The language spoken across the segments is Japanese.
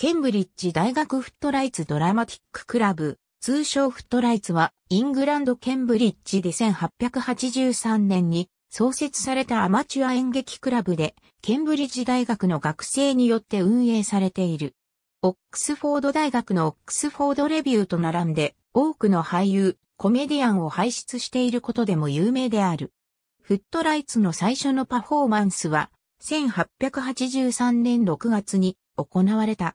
ケンブリッジ大学フットライツドラマティッククラブ、通称フットライツは、イングランドケンブリッジで1883年に創設されたアマチュア演劇クラブで、ケンブリッジ大学の学生によって運営されている。オックスフォード大学のオックスフォードレビューと並んで、多くの俳優、コメディアンを輩出していることでも有名である。フットライツの最初のパフォーマンスは、1883年6月に行われた。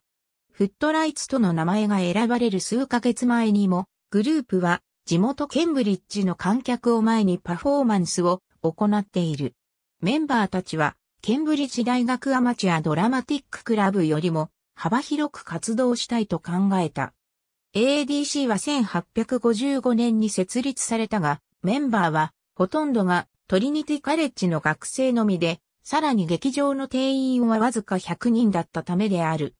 フットライツとの名前が選ばれる数ヶ月前にも、グループは地元ケンブリッジの観客を前にパフォーマンスを行っている。メンバーたちは、ケンブリッジ大学アマチュアドラマティッククラブよりも幅広く活動したいと考えた。a d c は1855年に設立されたが、メンバーはほとんどがトリニティカレッジの学生のみで、さらに劇場の定員はわずか100人だったためである。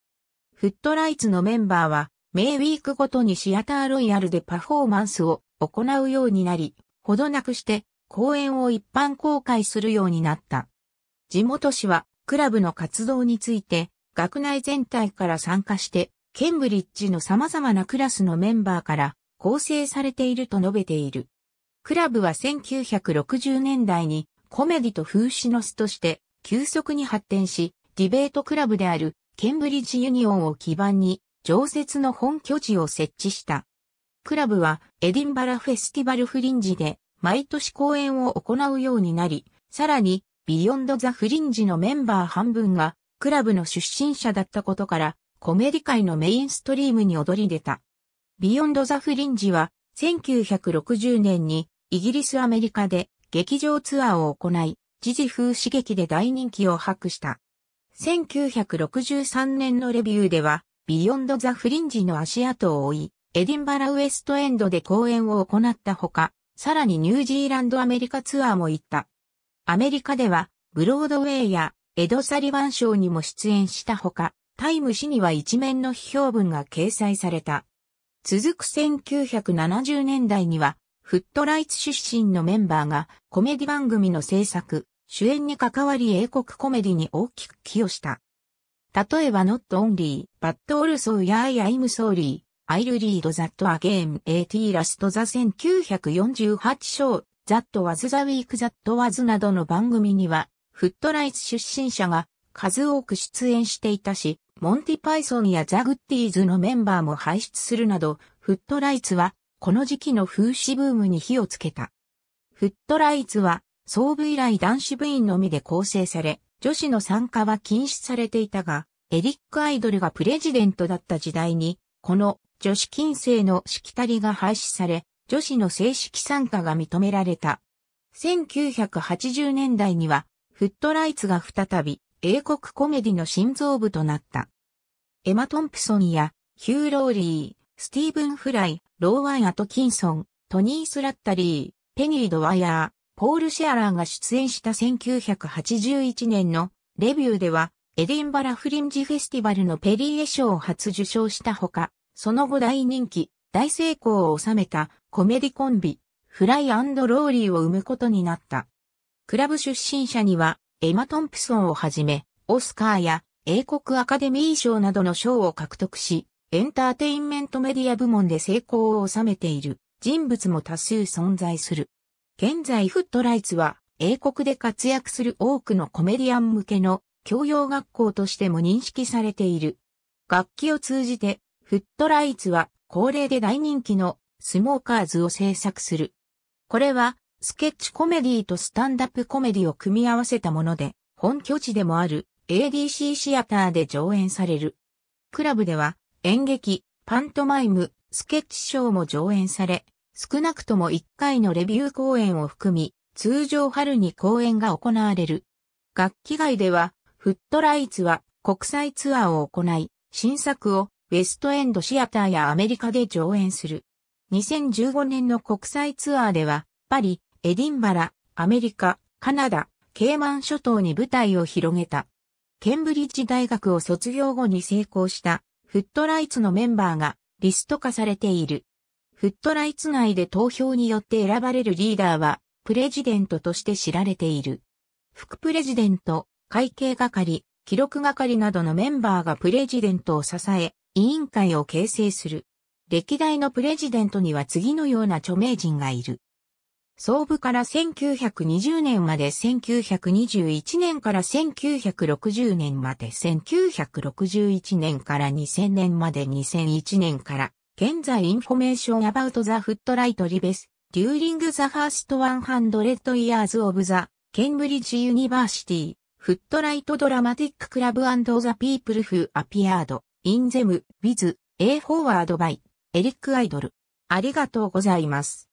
フットライツのメンバーは、メイウィークごとにシアターロイヤルでパフォーマンスを行うようになり、ほどなくして公演を一般公開するようになった。地元市はクラブの活動について学内全体から参加してケンブリッジの様々なクラスのメンバーから構成されていると述べている。クラブは1960年代にコメディと風刺のスとして急速に発展し、ディベートクラブであるケンブリッジユニオンを基盤に、常設の本拠地を設置した。クラブは、エディンバラフェスティバルフリンジで、毎年公演を行うようになり、さらに、ビヨンド・ザ・フリンジのメンバー半分が、クラブの出身者だったことから、コメディ界のメインストリームに躍り出た。ビヨンド・ザ・フリンジは、1960年に、イギリス・アメリカで、劇場ツアーを行い、時事風刺激で大人気を博した。1963年のレビューでは、ビヨンド・ザ・フリンジの足跡を追い、エディンバラ・ウエストエンドで公演を行ったほか、さらにニュージーランド・アメリカツアーも行った。アメリカでは、ブロードウェイやエド・サリバン賞にも出演したほか、タイム誌には一面の批評文が掲載された。続く1970年代には、フットライツ出身のメンバーがコメディ番組の制作、主演に関わり英国コメディに大きく寄与した。例えば Not Only, But Also Yeah I'm Sorry, I'll Read That Again, A.T. Last The 1948 Show, That Was The Week That Was などの番組には、フットライツ出身者が数多く出演していたし、モンティパイソンやザ・グッディーズのメンバーも輩出するなど、フットライツは、この時期の風刺ブームに火をつけた。フットライツは、総部以来男子部員のみで構成され、女子の参加は禁止されていたが、エリック・アイドルがプレジデントだった時代に、この女子禁制のしきたりが廃止され、女子の正式参加が認められた。1980年代には、フットライツが再び英国コメディの心臓部となった。エマ・トンプソンやヒュー・ローリー、スティーブン・フライ、ローワン・アトキンソン、トニー・スラッタリー、ペニー・ドワイヤー、ポール・シェアラーが出演した1981年のレビューでは、エディンバラ・フリンジ・フェスティバルのペリーエ賞を初受賞したほか、その後大人気、大成功を収めたコメディコンビ、フライローリーを生むことになった。クラブ出身者には、エマ・トンプソンをはじめ、オスカーや英国アカデミー賞などの賞を獲得し、エンターテインメントメディア部門で成功を収めている人物も多数存在する。現在フットライツは英国で活躍する多くのコメディアン向けの教養学校としても認識されている。楽器を通じてフットライツは恒例で大人気のスモーカーズを制作する。これはスケッチコメディとスタンダップコメディを組み合わせたもので本拠地でもある ADC シアターで上演される。クラブでは演劇、パントマイム、スケッチショーも上演され、少なくとも1回のレビュー公演を含み、通常春に公演が行われる。楽器外では、フットライツは国際ツアーを行い、新作をウェストエンドシアターやアメリカで上演する。2015年の国際ツアーでは、パリ、エディンバラ、アメリカ、カナダ、ケイマン諸島に舞台を広げた。ケンブリッジ大学を卒業後に成功したフットライツのメンバーがリスト化されている。フットライツ内で投票によって選ばれるリーダーは、プレジデントとして知られている。副プレジデント、会計係、記録係などのメンバーがプレジデントを支え、委員会を形成する。歴代のプレジデントには次のような著名人がいる。総部から1920年まで1921年から1960年まで1961年から2000年まで2001年から現在インフォメーションアバウトザフットライトリベス、デューリングザファーストワンハンドレッドイヤーズオブザ、ケンブリッジユニバーシティ、フットライトドラマティッククラブザピープルフアピアード、インゼム、ウィズ、エイ・フォワードバイ、エリックアイドル。ありがとうございます。